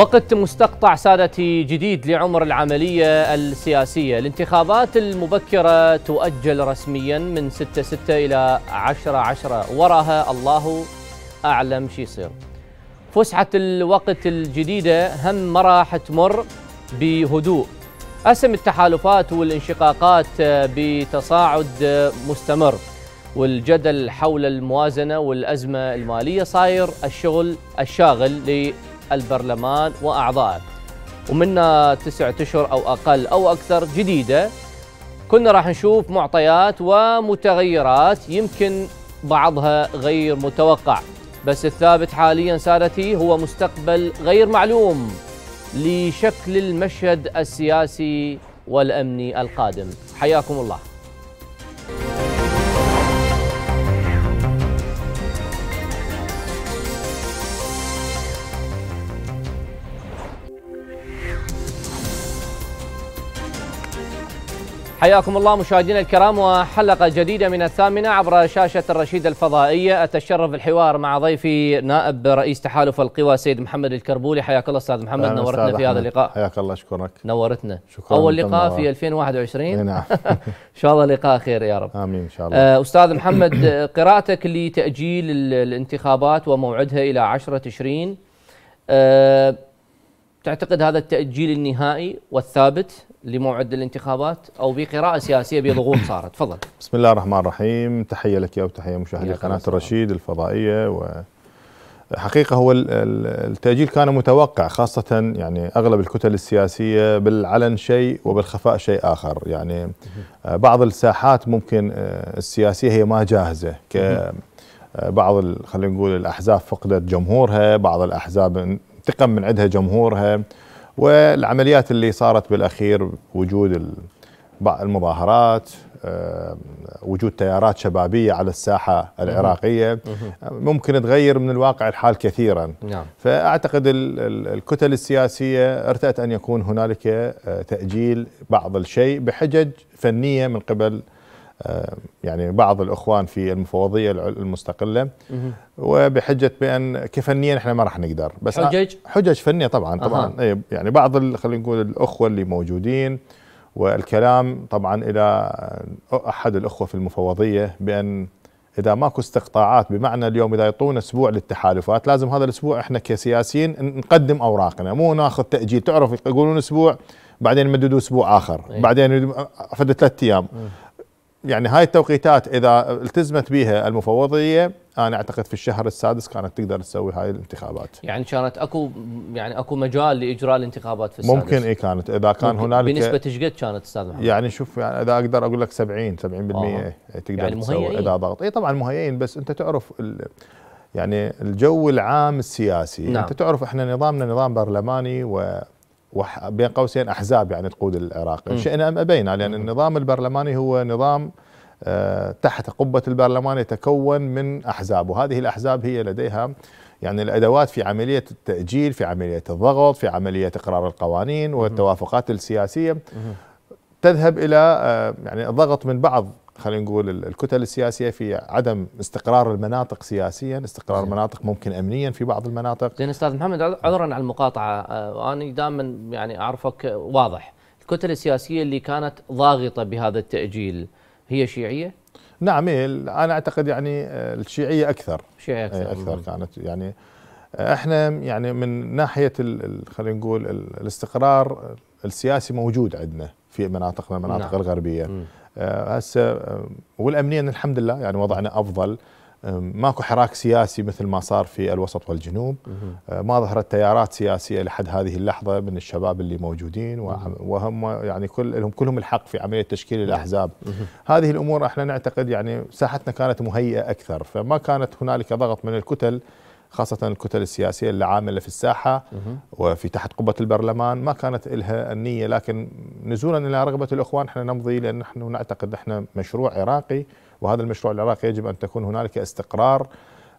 وقت مستقطع سادتي جديد لعمر العملية السياسية الانتخابات المبكرة تؤجل رسميا من 6-6 إلى 10-10 وراها الله أعلم شي يصير فسحة الوقت الجديدة هم ما راح تمر بهدوء أسم التحالفات والانشقاقات بتصاعد مستمر والجدل حول الموازنة والأزمة المالية صاير الشغل الشاغل البرلمان وأعضائه ومنا تسعة أشهر أو أقل أو أكثر جديدة كنا راح نشوف معطيات ومتغيرات يمكن بعضها غير متوقع بس الثابت حاليا سادتي هو مستقبل غير معلوم لشكل المشهد السياسي والأمني القادم حياكم الله حياكم الله مشاهدينا الكرام وحلقه جديده من الثامنه عبر شاشه الرشيد الفضائيه اتشرف الحوار مع ضيفي نائب رئيس تحالف القوى سيد محمد الكربولي حياك الله استاذ محمد نورتنا في هذا اللقاء حياك الله اشكرك نورتنا شكرا اول لقاء في 2021 إيه، نعم ان شاء الله لقاء خير يا رب امين ان شاء الله آه، استاذ محمد آه، قراءتك لتاجيل الانتخابات وموعدها الى 10 تشرين أه تعتقد هذا التاجيل النهائي والثابت لموعد الانتخابات او بقراءه سياسيه بضغوط صارت تفضل بسم الله الرحمن الرحيم تحيه لك يا وتحيه مشاهدي قناه الرشيد الفضائيه و حقيقه هو التاجيل كان متوقع خاصه يعني اغلب الكتل السياسيه بالعلن شيء وبالخفاء شيء اخر يعني آه، بعض الساحات ممكن آه، السياسيه هي ما جاهزه ك آه، بعض خلينا نقول الاحزاب فقدت جمهورها بعض الاحزاب انتقم من عندها جمهورها والعمليات اللي صارت بالاخير وجود المظاهرات وجود تيارات شبابيه على الساحه العراقيه ممكن تغير من الواقع الحال كثيرا نعم. فاعتقد الكتل السياسيه ارتأت ان يكون هنالك آه، تاجيل بعض الشيء بحجج فنيه من قبل آه، يعني بعض الاخوان في المفوضيه المستقله وبحجه بان كفنيا احنا ما راح نقدر بس حجج حجج فنيه طبعا طبعا أه. يعني بعض خلينا نقول الاخوه اللي موجودين والكلام طبعا الى احد الاخوه في المفوضيه بان اذا ماكو استقطاعات بمعنى اليوم اذا يعطونا اسبوع للتحالفات لازم هذا الاسبوع احنا كسياسيين نقدم اوراقنا مو ناخذ تاجيل تعرف يقولون اسبوع بعدين يمددوا اسبوع اخر إيه. بعدين فد ثلاث ايام إيه. يعني هاي التوقيتات اذا التزمت بها المفوضيه انا اعتقد في الشهر السادس كانت تقدر تسوي هاي الانتخابات. يعني كانت اكو يعني اكو مجال لاجراء الانتخابات في السادس. ممكن اي كانت اذا كان هنالك بنسبه ايش قد كانت استاذ محمد؟ يعني شوف يعني اذا اقدر اقول لك 70 70% آه. تقدر يعني تسوي اذا ضغط، اي طبعا مهيئين بس انت تعرف يعني الجو العام السياسي نعم. انت تعرف احنا نظامنا نظام برلماني و بين قوسين احزاب يعني تقود العراق شئنا ام ابينا لان النظام البرلماني هو نظام آه، تحت قبه البرلمان يتكون من احزاب وهذه الاحزاب هي لديها يعني الادوات في عمليه التاجيل في عمليه الضغط في عمليه اقرار القوانين والتوافقات السياسيه تذهب الى آه، يعني الضغط من بعض خلينا نقول الكتل السياسيه في عدم استقرار المناطق سياسيا، استقرار المناطق نعم. ممكن امنيا في بعض المناطق. زين استاذ محمد عذرا على المقاطعه آه، وانا دائما يعني اعرفك آه، واضح، الكتل السياسيه اللي كانت ضاغطه بهذا التاجيل هي شيعيه؟ نعم انا اعتقد يعني آه، الشيعيه اكثر شيعيه اكثر إيه، اكثر كانت يعني احنا يعني من ناحيه خلينا نقول الاستقرار السياسي موجود عندنا في مناطقنا المناطق نعم. الغربيه. م. آه، هسه آه، والامنيا الحمد لله يعني وضعنا افضل ماكو حراك سياسي مثل ما صار في الوسط والجنوب آه، ما ظهرت تيارات سياسيه لحد هذه اللحظه من الشباب اللي موجودين وهم يعني كل لهم كلهم الحق في عمليه تشكيل نعم. الاحزاب هذه الامور احنا نعتقد يعني ساحتنا كانت مهيئه اكثر فما كانت هنالك ضغط من الكتل خاصة الكتل السياسية اللي عاملة في الساحة وفي تحت قبة البرلمان ما كانت لها النية لكن نزولا إلى رغبة الإخوان احنا نمضي لأن نحن نعتقد احنا مشروع عراقي وهذا المشروع العراقي يجب أن تكون هنالك استقرار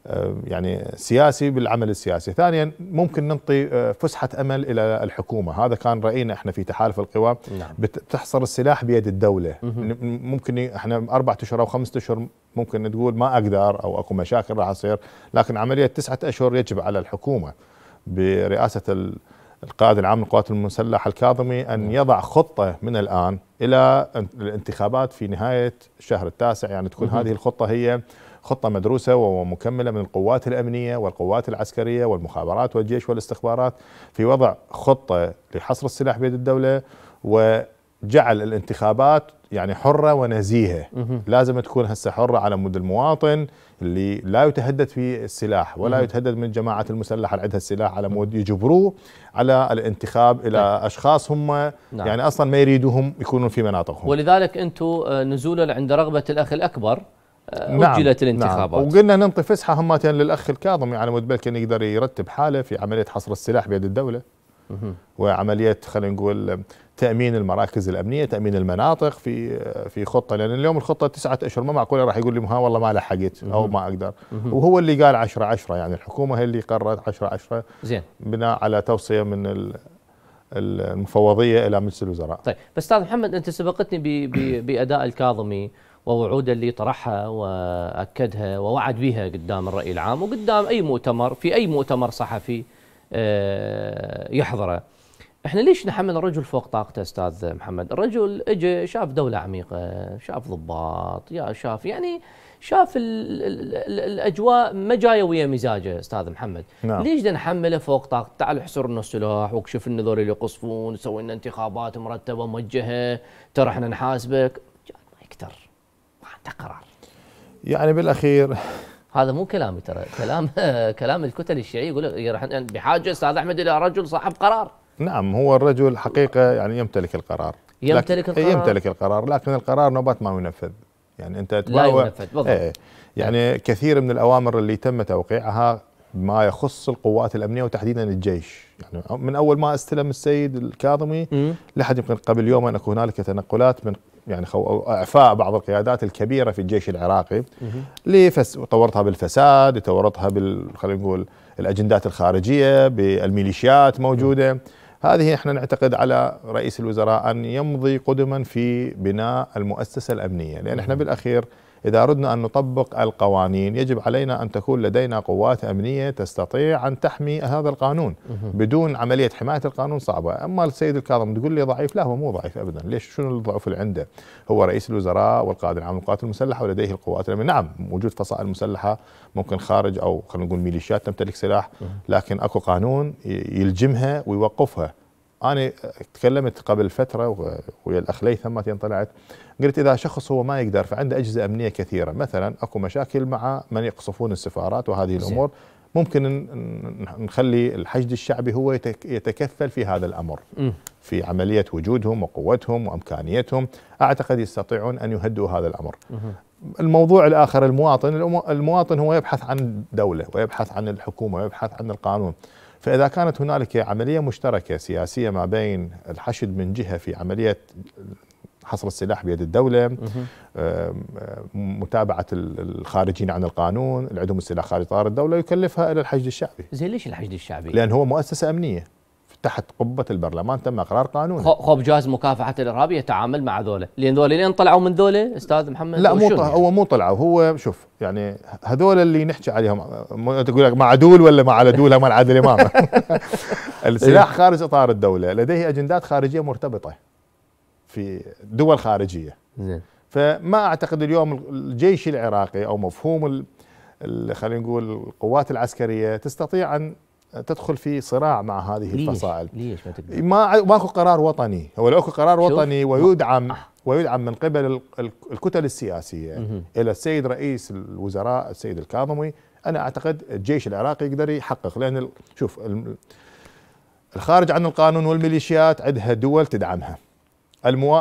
آه، يعني سياسي بالعمل السياسي ثانيا ممكن ننطي آه، فسحة أمل إلى الحكومة هذا كان رأينا إحنا في تحالف القوى نعم. بتحصر السلاح بيد الدولة ممكن إحنا أربعة أشهر أو خمسة أشهر ممكن تقول ما اقدر او اكو مشاكل راح تصير لكن عمليه تسعه اشهر يجب على الحكومه برئاسه القائد العام للقوات المسلحه الكاظمي ان نعم. يضع خطه من الان الى الانتخابات في نهايه الشهر التاسع يعني تكون هذه الخطه هي خطه مدروسه ومكمله من القوات الامنيه والقوات العسكريه والمخابرات والجيش والاستخبارات في وضع خطه لحصر السلاح بيد الدوله و جعل الانتخابات يعني حرة ونزيهة لازم تكون هسه حرة على مود المواطن اللي لا يتهدد في السلاح ولا يتهدد من الجماعات المسلحة اللي عندها السلاح على مود يجبروه على الانتخاب إلى نعم. أشخاص هم نعم. يعني أصلا ما يريدوهم يكونون في مناطقهم ولذلك أنتم آه، نزولا عند رغبة الأخ الأكبر آه، نعم. نعم الانتخابات نعم. وقلنا ننطي فسحة همتين للأخ الكاظم يعني مود بلكن يقدر يرتب حاله في عملية حصر السلاح بيد الدولة وعمليه خلينا نقول تامين المراكز الامنيه تامين المناطق في في خطه لان اليوم الخطه تسعة اشهر ما معقوله راح يقول لي ها والله ما لحقت او ما اقدر وهو اللي قال 10 10 يعني الحكومه هي اللي قررت 10 10 زين بناء على توصيه من المفوضيه الى مجلس الوزراء طيب بس استاذ محمد انت سبقتني باداء الكاظمي ووعوده اللي طرحها واكدها ووعد بها قدام الراي العام وقدام اي مؤتمر في اي مؤتمر صحفي آه، يحضره احنا ليش نحمل الرجل فوق طاقته استاذ محمد؟ الرجل اجى شاف دوله عميقه، شاف ضباط، يا شاف يعني شاف الـ الـ الـ الاجواء ما جايه ويا مزاجه استاذ محمد، نعم. ليش نحمله فوق طاقته؟ تعال احصر لنا السلاح واكشف لنا ذول اللي يقصفون، سوي لنا انتخابات مرتبه موجهه، ترى احنا نحاسبك، ما يكتر ما عنده قرار. يعني بالاخير هذا مو كلامي ترى، كلام كلام الكتل الشيعي يقول بحاجه استاذ احمد الى رجل صاحب قرار. نعم هو الرجل حقيقة يعني يمتلك القرار يمتلك إيه، القرار يمتلك القرار لكن القرار نوبات ما ينفذ يعني أنت لا ينفذ بالضبط ايه يعني نعم. كثير من الأوامر اللي تم توقيعها ما يخص القوات الأمنية وتحديدا الجيش يعني من أول ما استلم السيد الكاظمي لحد يمكن قبل يوم أن أكون هنالك تنقلات من يعني اعفاء بعض القيادات الكبيره في الجيش العراقي لفس طورتها بالفساد تورطها بال خلينا نقول الاجندات الخارجيه بالميليشيات موجوده هذه احنا نعتقد على رئيس الوزراء ان يمضي قدما في بناء المؤسسه الامنيه لان احنا بالاخير إذا أردنا أن نطبق القوانين يجب علينا أن تكون لدينا قوات أمنية تستطيع أن تحمي هذا القانون بدون عملية حماية القانون صعبة أما السيد الكاظم تقول لي ضعيف لا هو مو ضعيف أبدا ليش شنو الضعف اللي عنده هو رئيس الوزراء والقائد العام للقوات المسلحة ولديه القوات الأمنية نعم وجود فصائل مسلحة ممكن خارج أو خلينا نقول ميليشيات تمتلك سلاح لكن أكو قانون يلجمها ويوقفها انا تكلمت قبل فتره ويا الاخ ليثم ما طلعت قلت اذا شخص هو ما يقدر فعنده اجهزه امنيه كثيره مثلا اكو مشاكل مع من يقصفون السفارات وهذه الامور ممكن نخلي الحشد الشعبي هو يتكفل في هذا الامر في عمليه وجودهم وقوتهم وامكانيتهم اعتقد يستطيعون ان يهدوا هذا الامر الموضوع الاخر المواطن المواطن هو يبحث عن دوله ويبحث عن الحكومه ويبحث عن القانون فإذا كانت هنالك عملية مشتركة سياسية ما بين الحشد من جهة في عملية حصر السلاح بيد الدولة متابعة الخارجين عن القانون اللي عندهم السلاح خارج طار الدولة يكلفها إلى الحشد الشعبي زي ليش الحشد الشعبي؟ لأن هو مؤسسة أمنية تحت قبه البرلمان تم اقرار قانون خوب جهاز مكافحه الارهاب يتعامل مع ذولا لان ذولا لين طلعوا من ذولا استاذ محمد لا مو يعني؟ هو مو طلعوا هو شوف يعني هذول اللي نحكي عليهم تقول لك مع دول ولا مع دول مال عادل امام السلاح خارج اطار الدوله لديه اجندات خارجيه مرتبطه في دول خارجيه زين فما اعتقد اليوم الجيش العراقي او مفهوم خلينا نقول القوات العسكريه تستطيع ان تدخل في صراع مع هذه ليش الفصائل ليش ما تقدر ما ماكو قرار وطني هو لو اكو قرار وطني ويدعم آه. ويدعم من قبل الكتل السياسيه مه. الى السيد رئيس الوزراء السيد الكاظمي انا اعتقد الجيش العراقي يقدر يحقق لان شوف الخارج عن القانون والميليشيات عندها دول تدعمها المو...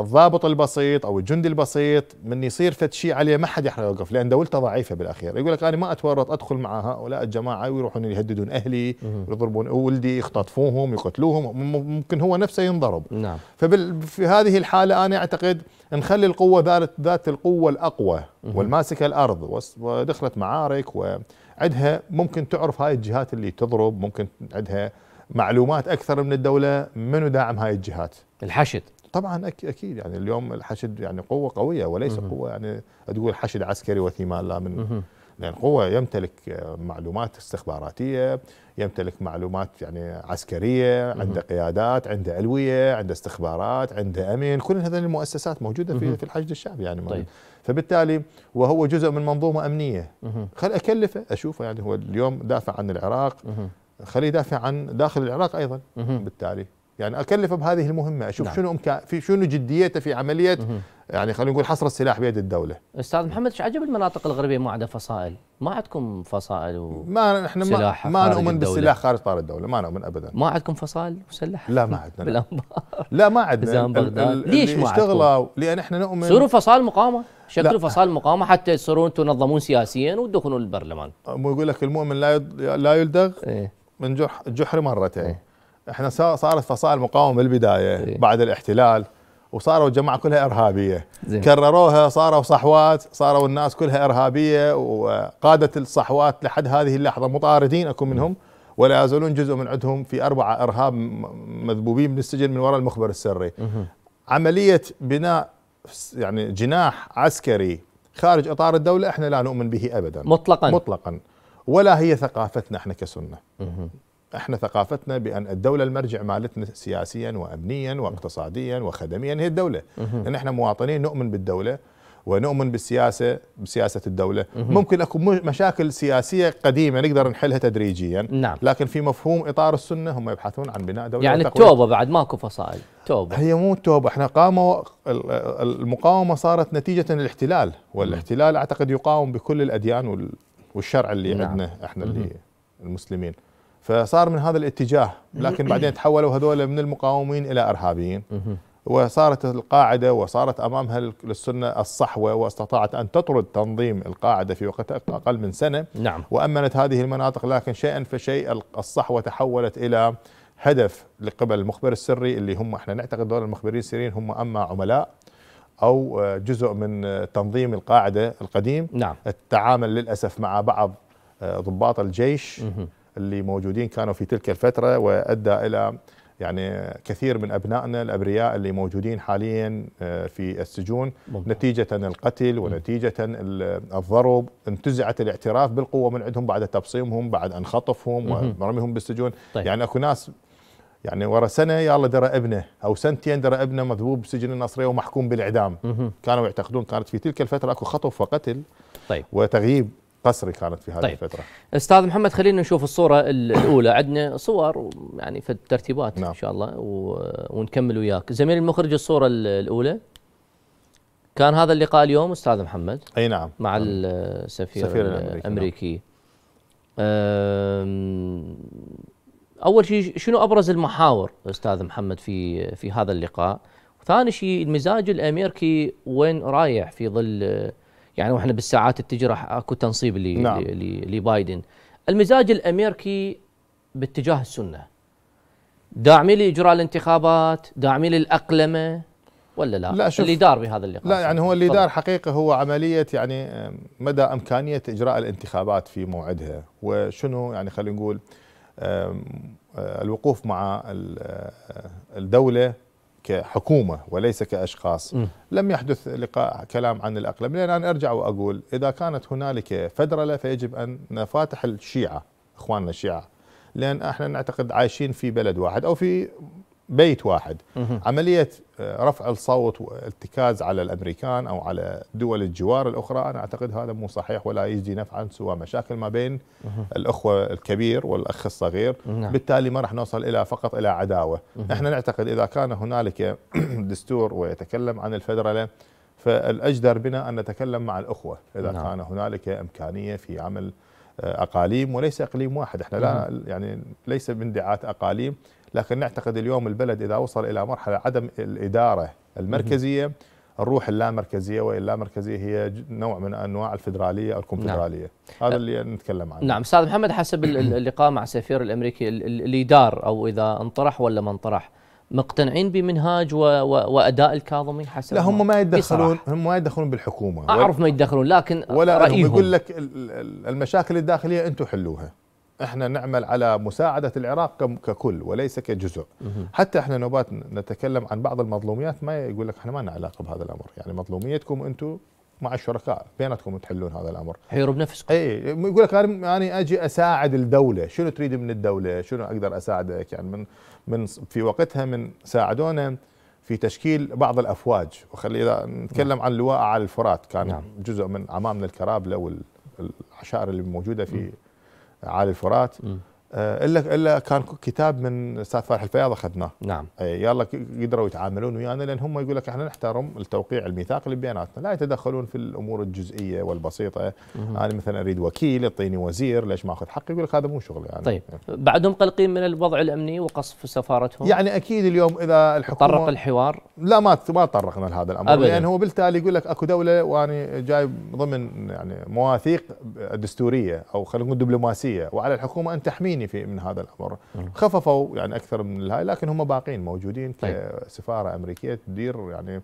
الضابط البسيط او الجندي البسيط من يصير فد شيء عليه ما حد يحرق يوقف لان دولته ضعيفه بالاخير يقول لك انا ما اتورط ادخل مع هؤلاء الجماعه ويروحون يهددون اهلي ويضربون ولدي يختطفوهم يقتلوهم ممكن هو نفسه ينضرب نعم ففي هذه الحاله انا اعتقد نخلي القوه ذات ذات القوه الاقوى والماسكه الارض ودخلت معارك وعدها ممكن تعرف هاي الجهات اللي تضرب ممكن عندها معلومات اكثر من الدوله منو داعم هاي الجهات الحشد طبعا اكيد يعني اليوم الحشد يعني قوه قويه وليس مه. قوه يعني تقول حشد عسكري وثيمان لا من لان لان قوه يمتلك معلومات استخباراتيه يمتلك معلومات يعني عسكريه عنده قيادات عنده علويه عنده استخبارات عنده امن كل هذه المؤسسات موجوده في في الحشد الشعبي يعني طيب. فبالتالي وهو جزء من منظومه امنيه خل اكلفه اشوفه يعني هو اليوم دافع عن العراق خليه يدافع عن داخل العراق ايضا بالتالي يعني اكلفه بهذه المهمه اشوف نعم. شنو امكان في شنو جديته في عمليه مه. يعني خلينا نقول حصر السلاح بيد الدوله استاذ محمد ايش عجب المناطق الغربيه ما عندها فصائل ما عندكم فصائل و ما احنا ما, ما نؤمن بالسلاح خارج طار الدوله ما نؤمن ابدا ما عندكم فصائل مسلحه لا ما عندنا لا ما عندنا ليش ما اشتغلوا لان احنا نؤمن صيروا فصائل مقاومه شكلوا فصائل مقاومه حتى تصيرون تنظمون سياسيا وتدخلون البرلمان مو يقول لك المؤمن لا لا يلدغ إيه؟ من جحر مرتين إيه؟ احنا صارت فصائل مقاومه بالبدايه إيه. بعد الاحتلال وصاروا الجماعه كلها ارهابيه زين. كرروها صاروا صحوات صاروا الناس كلها ارهابيه وقاده الصحوات لحد هذه اللحظه مطاردين اكو منهم ولا يزالون جزء من عندهم في اربعه ارهاب مذبوبين من السجن من وراء المخبر السري مه. عمليه بناء يعني جناح عسكري خارج اطار الدوله احنا لا نؤمن به ابدا مطلقا مطلقا ولا هي ثقافتنا احنا كسنه مه. احنا ثقافتنا بان الدوله المرجع مالتنا سياسيا وامنيا واقتصاديا وخدميا هي الدوله لان احنا مواطنين نؤمن بالدوله ونؤمن بالسياسه بسياسه الدوله ممكن اكو مشاكل سياسيه قديمه نقدر نحلها تدريجيا نعم. لكن في مفهوم اطار السنه هم يبحثون عن بناء دوله يعني التوبه بعد ماكو فصائل توبه هي مو توبه احنا قاموا المقاومه صارت نتيجه الاحتلال والاحتلال اعتقد يقاوم بكل الاديان والشرع اللي نعم. عندنا احنا اللي المسلمين فصار من هذا الاتجاه لكن بعدين تحولوا هذول من المقاومين الى ارهابيين وصارت القاعده وصارت امامها للسنه الصحوه واستطاعت ان تطرد تنظيم القاعده في وقت اقل من سنه نعم وامنت هذه المناطق لكن شيئا فشيء الصحوه تحولت الى هدف لقبل المخبر السري اللي هم احنا نعتقد دول المخبرين السريين هم اما عملاء او آه، جزء من آه، تنظيم القاعده القديم نعم التعامل للاسف مع بعض آه، ضباط الجيش مه. اللي موجودين كانوا في تلك الفترة وأدى إلى يعني كثير من أبنائنا الأبرياء اللي موجودين حاليا آه، في السجون بالضبط. نتيجة القتل ونتيجة الضرب انتزعت الاعتراف بالقوة من عندهم بعد تبصيمهم بعد أن خطفهم ورميهم بالسجون طيب. يعني أكو ناس يعني ورا سنه يلا درى ابنه او سنتين درى ابنه مذبوب بسجن النصريه ومحكوم بالاعدام كانوا يعتقدون كانت في تلك الفتره اكو خطف وقتل طيب وتغييب قصري كانت في هذه طيب. الفتره استاذ محمد خلينا نشوف الصوره الاولى عندنا صور يعني في الترتيبات نعم. ان شاء الله و... ونكمل وياك زميل المخرج الصوره الاولى كان هذا اللقاء اليوم استاذ محمد اي نعم مع نعم. السفير سفير الامريكي, الأمريكي. نعم. اول شيء شنو ابرز المحاور استاذ محمد في في هذا اللقاء ثاني شيء المزاج الامريكي وين رايح في ظل يعني واحنا بالساعات راح اكو تنصيب نعم. لبايدن المزاج الامريكي باتجاه السنه داعمين لاجراء الانتخابات داعمين للاقلمه ولا لا؟ لا شوف اللي دار بهذا اللقاء لا يعني هو اللي دار حقيقه هو عمليه يعني مدى امكانيه اجراء الانتخابات في موعدها وشنو يعني خلينا نقول آه، الوقوف مع آه، الدوله كحكومة وليس كأشخاص م. لم يحدث لقاء كلام عن الأقلم لأن أنا أرجع وأقول إذا كانت هنالك فدرلة فيجب أن نفاتح الشيعة إخواننا الشيعة لأن إحنا نعتقد عايشين في بلد واحد أو في بيت واحد عملية آه، رفع الصوت والارتكاز على الأمريكان أو على دول الجوار الأخرى أنا أعتقد هذا مو صحيح ولا يجدي نفعا سوى مشاكل ما بين الأخوة الكبير والأخ الصغير نعم. بالتالي ما راح نوصل إلى فقط إلى عداوة نحن نعتقد إذا كان هنالك دستور ويتكلم عن الفدرالة فالأجدر بنا أن نتكلم مع الأخوة إذا نعم. كان هنالك إمكانية في عمل آه، أقاليم وليس إقليم واحد إحنا لا يعني ليس بندعات أقاليم لكن نعتقد اليوم البلد إذا وصل إلى مرحلة عدم الإدارة المركزية الروح اللامركزية واللامركزية هي نوع من أنواع الفدرالية أو الكونفدرالية نعم. هذا اللي نتكلم عنه نعم أستاذ محمد حسب اللقاء مع سفير الأمريكي الإدار أو إذا انطرح ولا ما انطرح مقتنعين بمنهاج و... و... واداء الكاظمي حسب لا هم ما يتدخلون هم ما يتدخلون بالحكومه اعرف ما يتدخلون لكن ولا رأيهم يقول لك المشاكل الداخليه انتم حلوها احنا نعمل على مساعده العراق ككل وليس كجزء حتى احنا نوبات نتكلم عن بعض المظلوميات ما يقول لك احنا ما لنا علاقه بهذا الامر يعني مظلوميتكم انتم مع الشركاء بيناتكم تحلون هذا الامر حيروا بنفسكم اي يقول لك انا اجي اساعد الدوله شنو تريد من الدوله شنو اقدر اساعدك يعني من من في وقتها من ساعدونا في تشكيل بعض الافواج وخلي اذا نتكلم نعم. عن اللواء على الفرات كان نعم. جزء من عمامنا الكرابله والعشائر اللي موجوده في م. على الفرات م. آه، الا الا كان كتاب من استاذ فرح الفياض اخذناه نعم يلا قدروا يتعاملون ويانا لان هم يقول لك احنا نحترم التوقيع الميثاق اللي بيناتنا لا يتدخلون في الامور الجزئيه والبسيطه مم. انا مثلا اريد وكيل يعطيني وزير ليش ما اخذ حقي يقول لك هذا مو شغلي يعني. طيب بعدهم قلقين من الوضع الامني وقصف سفارتهم يعني اكيد اليوم اذا الحكومه طرق الحوار لا ما ما تطرقنا لهذا الامر أبداً. لان هو بالتالي يقول لك اكو دوله وانا جاي ضمن يعني مواثيق دستوريه او خلينا نقول دبلوماسيه وعلى الحكومه ان تحميني الصيني في من هذا الامر خففوا يعني اكثر من هاي لكن هم باقين موجودين كسفاره طيب. امريكيه تدير يعني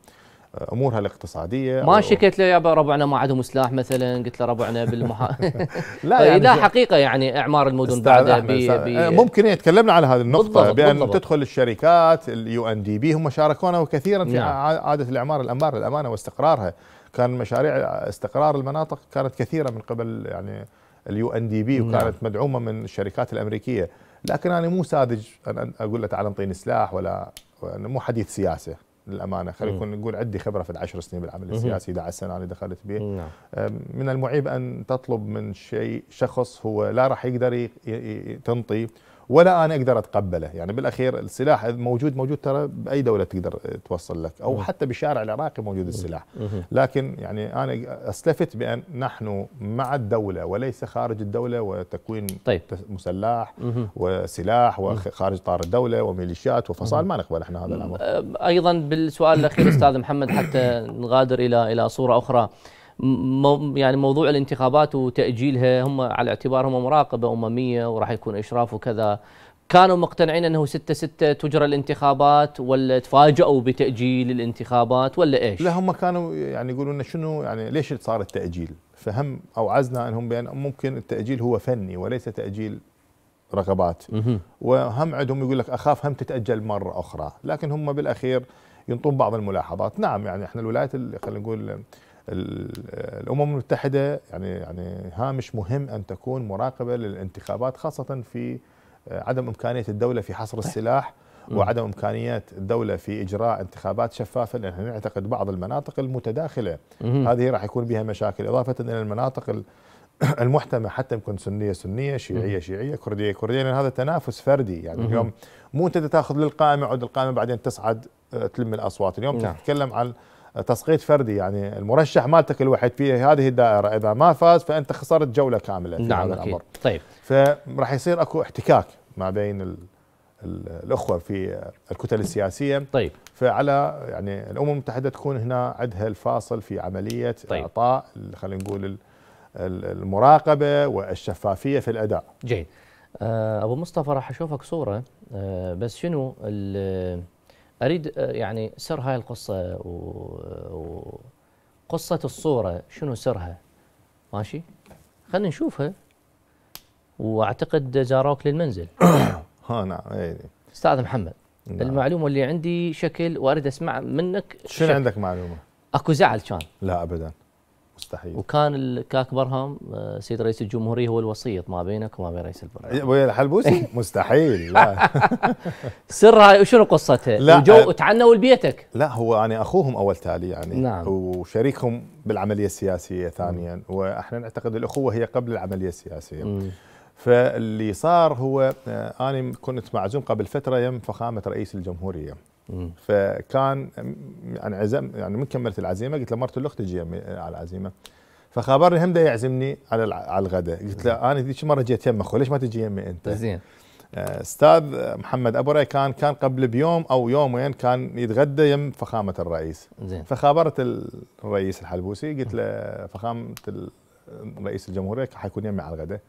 آه، امورها الاقتصاديه ما شكيت له يا ربعنا ما عندهم سلاح مثلا قلت له ربعنا بالمحا لا يعني لا حقيقه يعني اعمار المدن بعدها بي بي آه، ممكن إيه، تكلمنا على هذه النقطه بالضبط بان بالضبط تدخل الشركات اليو ان دي بي هم شاركونا كثيرا في نعم. عاده الاعمار الانبار للامانه واستقرارها كان مشاريع استقرار المناطق كانت كثيره من قبل يعني اليو ان دي بي نعم. وكانت مدعومه من الشركات الامريكيه لكن انا مو ساذج ان اقول له تعال انطيني سلاح ولا يعني مو حديث سياسه للامانه خلينا نكون نقول عندي خبره في العشر سنين بالعمل السياسي 11 سنه انا دخلت به نعم. من المعيب ان تطلب من شيء شخص هو لا راح يقدر تنطي ولا انا اقدر اتقبله يعني بالاخير السلاح موجود موجود ترى باي دوله تقدر توصل لك او حتى بالشارع العراقي موجود السلاح لكن يعني انا استلفت بان نحن مع الدوله وليس خارج الدوله وتكوين طيب. مسلح وسلاح وخارج طار الدوله وميليشيات وفصائل ما نقبل احنا هذا الامر ايضا بالسؤال الاخير استاذ محمد حتى نغادر الى الى صوره اخرى مو يعني موضوع الانتخابات وتاجيلها هم على اعتبارهم مراقبه امميه وراح يكون اشراف وكذا كانوا مقتنعين انه 6 6 تجرى الانتخابات ولا تفاجئوا بتاجيل الانتخابات ولا ايش؟ لا هم كانوا يعني يقولون لنا شنو يعني ليش صار التاجيل؟ فهم اوعزنا انهم بان ممكن التاجيل هو فني وليس تاجيل رغبات وهم عندهم يقول لك اخاف هم تتاجل مره اخرى لكن هم بالاخير ينطون بعض الملاحظات نعم يعني احنا الولايات خلينا نقول الامم المتحده يعني يعني هامش مهم ان تكون مراقبه للانتخابات خاصه في آه، عدم امكانيه الدوله في حصر السلاح وعدم امكانيات الدوله في اجراء انتخابات شفافه لان نعتقد بعض المناطق المتداخله هذه راح يكون بها مشاكل اضافه الى المناطق المحتمى حتى يكون سنيه سنيه شيعيه شيعيه كرديه كرديه لان هذا تنافس فردي يعني اليوم مو انت تاخذ للقائمه عود القائمه بعدين تصعد آه، تلم الاصوات اليوم نعم. تتكلم عن تسقيط فردي يعني المرشح مالتك الوحيد في هذه الدائره اذا ما فاز فانت خسرت جوله كامله في نعم هذا أكيد. الامر طيب فراح يصير اكو احتكاك ما بين ال ال الاخوه في الكتل السياسيه طيب فعلى يعني الامم المتحده تكون هنا عندها الفاصل في عمليه طيب. اعطاء خلينا نقول المراقبه والشفافيه في الاداء جيد آه، ابو مصطفى راح اشوفك صوره آه، بس شنو اريد آه، يعني سر هاي القصه وقصه الصوره شنو سرها ماشي خلينا نشوفها واعتقد زاروك للمنزل ها نعم إيه. استاذ محمد نعم. المعلومه اللي عندي شكل واريد اسمع منك شنو عندك معلومه اكو زعل كان لا ابدا مستحيل وكان كاكبرهم آه، سيد رئيس الجمهوريه هو الوسيط ما بينك وما بين رئيس البرلمان ويا الحلبوسي مستحيل لا سر هاي شنو قصتها؟ لا وجو آه، تعنوا لبيتك لا هو انا اخوهم اول تالي يعني نعم وشريكهم بالعمليه السياسيه ثانيا م. واحنا نعتقد الاخوه هي قبل العمليه السياسيه م. فاللي صار هو آه، انا كنت معزوم قبل فتره يم فخامه رئيس الجمهوريه فكان انعزم يعني, يعني من كملت العزيمه قلت له مرت الاخت تجي على العزيمه فخبرني هم يعزمني على على الغداء قلت له انا ذيك مره جيت يم اخوي ليش ما تجي يمي انت؟ زين آه، استاذ محمد ابو كان كان قبل بيوم او يومين كان يتغدى يم فخامه الرئيس زين فخابرت الرئيس الحلبوسي قلت له فخامه رئيس الجمهوريه حيكون يمي على الغداء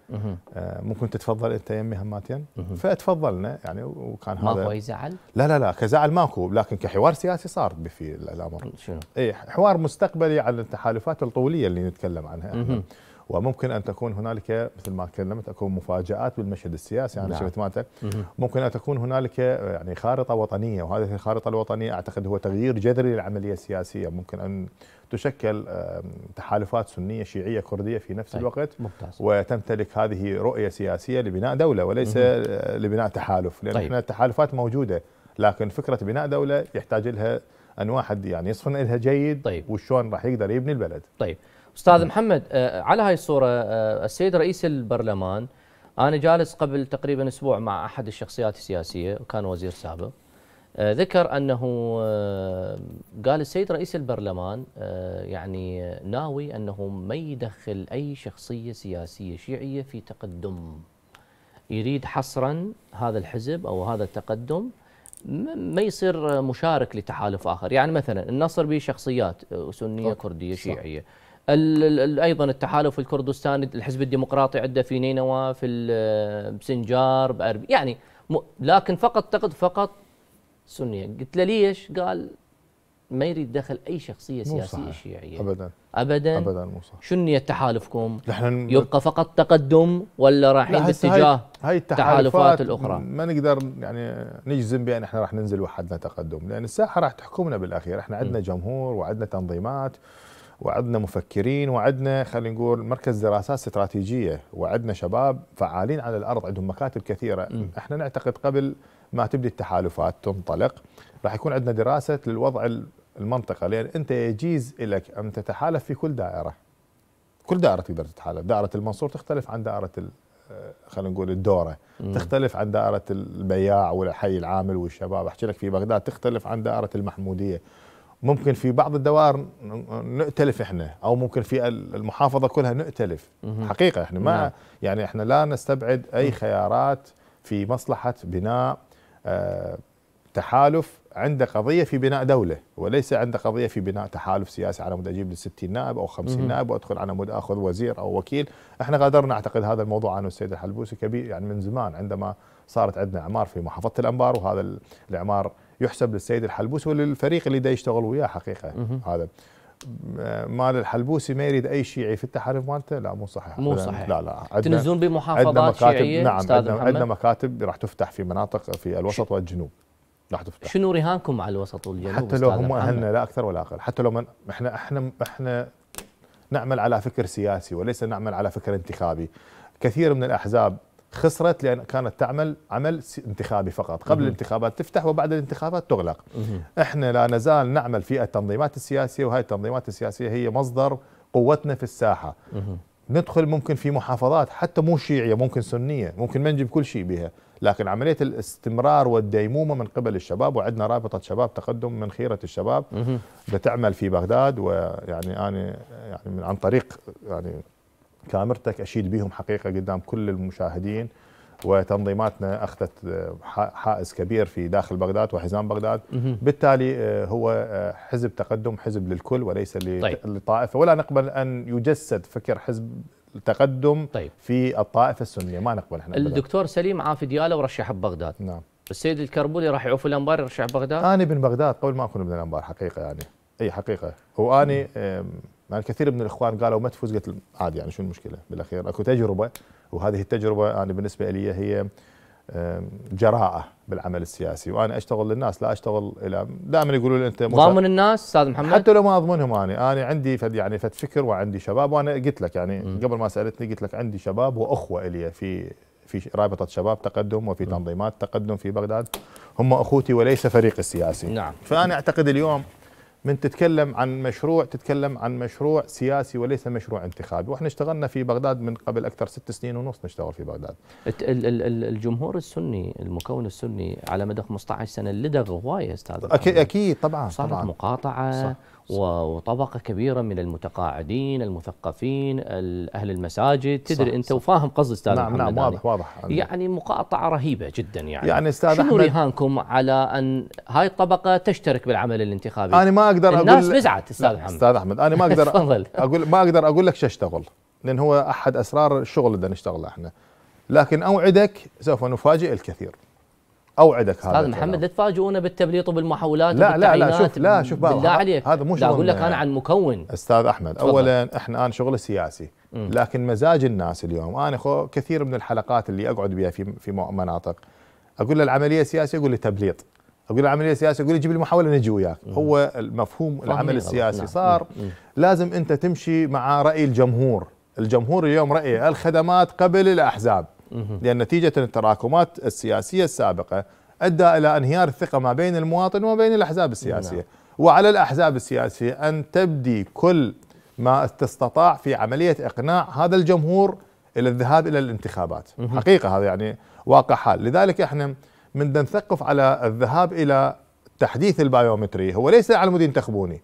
آه، ممكن تتفضل انت يمي هماتين فتفضلنا يعني وكان ما هذا ماكو اي زعل؟ لا لا لا كزعل ماكو لكن كحوار سياسي صار في الامر شنو؟ اي حوار مستقبلي على التحالفات الطوليه اللي نتكلم عنها وممكن ان تكون هنالك مثل ما تكلمت اكون مفاجات بالمشهد السياسي انا يعني نعم. شفت مالتك ممكن ان تكون هنالك يعني خارطه وطنيه وهذه الخارطه الوطنيه اعتقد هو تغيير جذري للعمليه السياسيه ممكن ان تشكل تحالفات سنيه شيعيه كرديه في نفس طيب، الوقت ممتاز. وتمتلك هذه رؤيه سياسيه لبناء دوله وليس مم. لبناء تحالف لان طيب. احنا التحالفات موجوده لكن فكره بناء دوله يحتاج لها ان واحد يعني يصفن لها جيد طيب. وشلون راح يقدر يبني البلد طيب استاذ محمد آه، على هاي الصوره آه، السيد رئيس البرلمان انا جالس قبل تقريبا اسبوع مع احد الشخصيات السياسيه وكان وزير سابق آه، ذكر انه قال السيد رئيس البرلمان يعني ناوي انه ما يدخل اي شخصيه سياسيه شيعيه في تقدم يريد حصرا هذا الحزب او هذا التقدم ما يصير مشارك لتحالف اخر يعني مثلا النصر به شخصيات سنيه كرديه شيعيه صح. ايضا التحالف الكردستاني الحزب الديمقراطي عنده في نينوى في بسنجار بأربي يعني لكن فقط تقد فقط سنيه قلت له ليش؟ قال ما يريد دخل اي شخصيه سياسيه شيعيه ابدا ابدا ابدا مو صح شو نيه تحالفكم؟ يبقى فقط تقدم ولا رايحين باتجاه هاي التحالفات الاخرى؟ ما نقدر يعني نجزم بان احنا راح ننزل وحدنا تقدم لان الساحه راح تحكمنا بالاخير، احنا عندنا جمهور وعندنا تنظيمات وعندنا مفكرين وعندنا خلينا نقول مركز دراسات استراتيجيه وعندنا شباب فعالين على الارض عندهم مكاتب كثيره م. احنا نعتقد قبل ما تبدي التحالفات تنطلق راح يكون عندنا دراسه للوضع المنطقه لان انت يجيز لك ان تتحالف في كل دائره كل دائره تقدر تتحالف دائره المنصور تختلف عن دائره آه، خلينا نقول الدوره م. تختلف عن دائره البياع والحي العامل والشباب احكي لك في بغداد تختلف عن دائره المحموديه ممكن في بعض الدوائر نؤتلف احنا او ممكن في المحافظه كلها نؤتلف حقيقه احنا ما نعم. يعني احنا لا نستبعد اي خيارات في مصلحه بناء آه، تحالف عنده قضيه في بناء دوله وليس عنده قضيه في بناء تحالف سياسي على مود اجيب 60 نائب او 50 نائب وادخل على مود اخذ وزير او وكيل، احنا غادرنا اعتقد هذا الموضوع انا والسيد الحلبوسي كبير يعني من زمان عندما صارت عندنا اعمار في محافظه الانبار وهذا الاعمار يحسب للسيد الحلبوسي وللفريق اللي دا يشتغل وياه حقيقه هذا مال الحلبوسي ما يريد اي شيعي في التحالف مالته لا مو صحيح مو صحيح لا لا تنزلون بمحافظات شيعيه نعم عندنا مكاتب راح تفتح في مناطق في الوسط والجنوب راح تفتح شنو رهانكم على الوسط والجنوب حتى لو هم اهلنا لا اكثر ولا اقل حتى لو من احنا احنا احنا نعمل على فكر سياسي وليس نعمل على فكر انتخابي كثير من الاحزاب خسرت لان كانت تعمل عمل انتخابي فقط قبل مم. الانتخابات تفتح وبعد الانتخابات تغلق مم. احنا لا نزال نعمل في التنظيمات السياسيه وهي التنظيمات السياسيه هي مصدر قوتنا في الساحه مم. ندخل ممكن في محافظات حتى مو شيعيه ممكن سنيه ممكن ما نجيب كل شيء بها لكن عمليه الاستمرار والديمومه من قبل الشباب وعندنا رابطه شباب تقدم من خيره الشباب بتعمل في بغداد ويعني انا يعني عن طريق يعني كاميرتك اشيد بهم حقيقه قدام كل المشاهدين وتنظيماتنا اخذت آه، حائز كبير في داخل بغداد وحزام بغداد بالتالي آه، هو آه، حزب تقدم حزب للكل وليس طيب. للطائفه ولا نقبل ان يجسد فكر حزب التقدم طيب. في الطائفه السنيه ما نقبل احنا الدكتور بغداد. سليم عافي دياله ورشح ببغداد نعم السيد الكربولي راح يعوف الانبار يرشح بغداد انا من بغداد قبل ما اكون من الانبار حقيقه يعني اي حقيقه واني مع كثير من الاخوان قالوا ما تفوز قلت عادي يعني شو المشكله بالاخير اكو تجربه وهذه التجربه انا يعني بالنسبه لي هي جراءه بالعمل السياسي وانا اشتغل للناس لا اشتغل الى دائما يقولوا لي انت ضامن الناس استاذ محمد حتى لو ما اضمنهم انا انا عندي فد يعني فد فكر وعندي شباب وانا قلت لك يعني م. قبل ما سالتني قلت لك عندي شباب واخوه الي في في رابطه شباب تقدم وفي م. تنظيمات تقدم في بغداد هم اخوتي وليس فريق السياسي نعم فانا اعتقد اليوم من تتكلم عن مشروع تتكلم عن مشروع سياسي وليس مشروع انتخابي واحنا اشتغلنا في بغداد من قبل أكثر ست سنين ونص نشتغل في بغداد الجمهور السني المكون السني على مدى 15 سنة لدغ هواية أستاذ أكيد, أكيد طبعا صارت طبعاً مقاطعة صح. وطبقه كبيره من المتقاعدين المثقفين اهل المساجد تدري انت وفاهم قصد استاذ نعم, نعم، محمد نعم واضح واضح يعني, يعني مقاطعه رهيبه جدا يعني يعني استاذ شنو رهانكم على ان هاي الطبقه تشترك بالعمل الانتخابي انا ما اقدر الناس اقول الناس نزعت استاذ محمد استاذ احمد انا ما اقدر اقول ما اقدر اقول لك شو اشتغل لان هو احد اسرار الشغل اللي نشتغله احنا لكن اوعدك سوف نفاجئ الكثير اوعدك هذا استاذ محمد لا تفاجئونا بالتبليط وبالمحاولات لا لا لا شوف لا شوف بالله عليك هذا مو شغل لا اقول لك انا عن مكون استاذ احمد تفضل. اولا احنا انا شغل سياسي م. لكن مزاج الناس اليوم انا خو كثير من الحلقات اللي اقعد بها في في مناطق اقول له العمليه السياسيه يقول لي تبليط اقول له العمليه سياسيه يقول لي جيب لي نجي وياك هو المفهوم العمل السياسي نعم. صار مم. لازم انت تمشي مع راي الجمهور الجمهور اليوم رايه الخدمات قبل الاحزاب لأن نتيجة التراكمات السياسية السابقة أدى إلى انهيار الثقة ما بين المواطن وما بين الأحزاب السياسية نعم. وعلى الأحزاب السياسية أن تبدي كل ما تستطاع في عملية إقناع هذا الجمهور إلى الذهاب إلى الانتخابات حقيقة هذا يعني واقع حال لذلك إحنا من نثقف على الذهاب إلى تحديث البايومتري هو ليس على مود ينتخبوني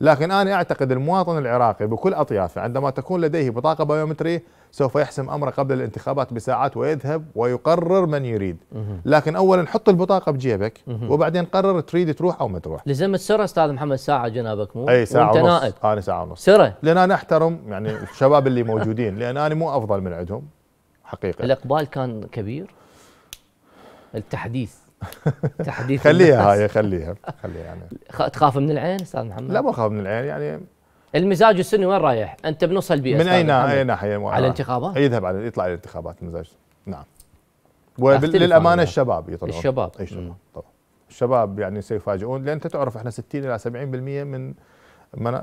لكن انا اعتقد المواطن العراقي بكل اطيافه عندما تكون لديه بطاقه بايومتريه سوف يحسم امره قبل الانتخابات بساعات ويذهب ويقرر من يريد لكن اولا حط البطاقه بجيبك وبعدين قرر تريد تروح او ما تروح لزمت سره استاذ محمد ساعه جنابك مو اي ساعه ونص انا ساعه ونص سره لان انا احترم يعني الشباب اللي موجودين لان انا مو افضل من عندهم حقيقه الاقبال كان كبير التحديث تحديث خليها هاي خليها خليها يعني تخاف من العين استاذ محمد؟ لا ما اخاف من العين يعني المزاج السني وين رايح؟ انت بنص البيئه من اي ناحيه اي ناحيه على الانتخابات؟ يذهب على يطلع على الانتخابات المزاج نعم وللامانه الشباب يطلعون الشباب اي شباب طبعا الشباب يعني سيفاجئون لان انت تعرف احنا 60 الى 70% من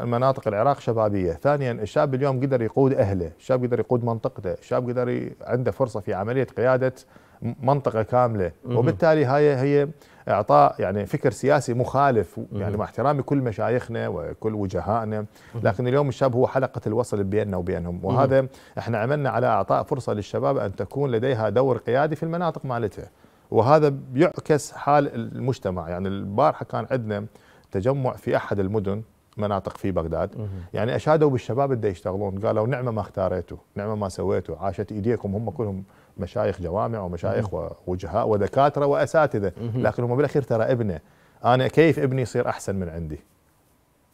مناطق العراق شبابيه، ثانيا الشاب اليوم قدر يقود اهله، الشاب قدر يقود منطقته، الشاب قدر ي... عنده فرصه في عمليه قياده منطقه كامله وبالتالي هاي هي اعطاء يعني فكر سياسي مخالف يعني مع احترامي كل مشايخنا وكل وجهائنا لكن اليوم الشاب هو حلقه الوصل بيننا وبينهم وهذا احنا عملنا على اعطاء فرصه للشباب ان تكون لديها دور قيادي في المناطق مالتها وهذا بيعكس حال المجتمع يعني البارحه كان عندنا تجمع في احد المدن مناطق في بغداد يعني اشادوا بالشباب اللي يشتغلون قالوا نعمه ما اختاريتوا نعمه ما سويتوا عاشت ايديكم هم كلهم مشايخ جوامع ومشايخ ووجهاء ودكاتره واساتذه لكن هم بالاخير ترى ابنه انا كيف ابني يصير احسن من عندي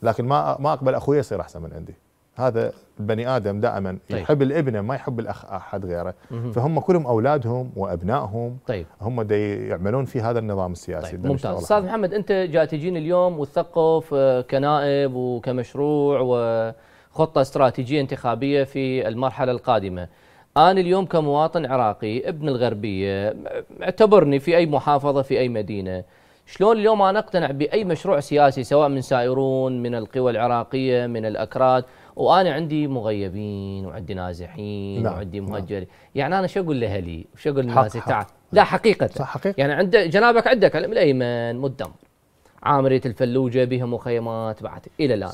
لكن ما ما اقبل اخوي يصير احسن من عندي هذا البني ادم دائما طيب. يحب الابن ما يحب الاخ احد غيره فهم كلهم اولادهم وابنائهم طيب. هم دي يعملون في هذا النظام السياسي طيب. ممتاز استاذ محمد انت جاي تجيني اليوم وتثقف آه، كنائب وكمشروع وخطه استراتيجيه انتخابيه في المرحله القادمه أنا اليوم كمواطن عراقي ابن الغربية اعتبرني في أي محافظة في أي مدينة شلون اليوم أنا أقتنع بأي مشروع سياسي سواء من سائرون من القوى العراقية من الأكراد وأنا عندي مغيبين وعندي نازحين نعم. وعندي نعم. مهجرين يعني أنا شو أقول لأهلي وشو أقول للناس تعال لا حقيقة صح حقيقة يعني عند جنابك عندك الأيمن مدم عامرية الفلوجة بها مخيمات بعد إلى الآن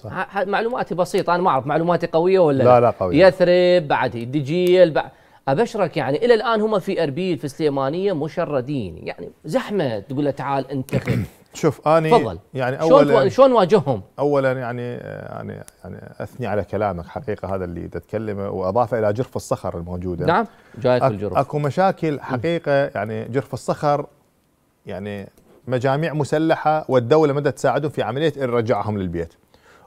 معلوماتي بسيطة أنا ما أعرف معلوماتي قوية ولا لا لا, لا قوية يثرب بعد دجيل بعد ابشرك يعني الى الان هم في اربيل في السليمانيه مشردين يعني زحمه تقول له تعال انتخب شوف اني فضل يعني اولا شلون شلون واجههم؟ اولا يعني يعني يعني اثني على كلامك حقيقه هذا اللي تتكلمه واضافه الى جرف الصخر الموجوده نعم جايه الجرف اكو مشاكل حقيقه يعني جرف الصخر يعني مجاميع مسلحه والدوله مدى تساعدهم في عمليه رجعهم للبيت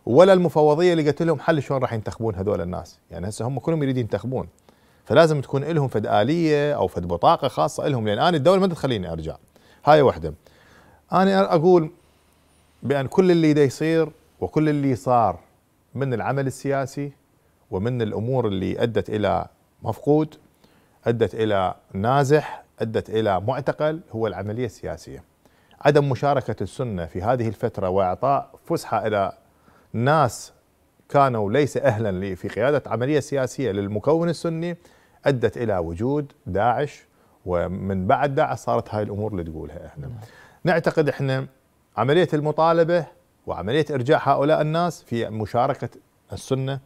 ولا المفوضيه اللي قلت لهم حل شلون راح ينتخبون هذول الناس يعني هسه هم كلهم يريدون ينتخبون فلازم تكون لهم فد اليه او فد بطاقه خاصه لهم لان انا الدوله ما تخليني ارجع هاي واحده انا اقول بان كل اللي دا يصير وكل اللي صار من العمل السياسي ومن الامور اللي ادت الى مفقود ادت الى نازح ادت الى معتقل هو العمليه السياسيه عدم مشاركة السنة في هذه الفترة وإعطاء فسحة إلى ناس كانوا ليس أهلا في قيادة عملية سياسية للمكون السني أدت إلى وجود داعش ومن بعد داعش صارت هاي الأمور اللي تقولها إحنا نعم. نعتقد إحنا عملية المطالبة وعملية إرجاع هؤلاء الناس في مشاركة السنة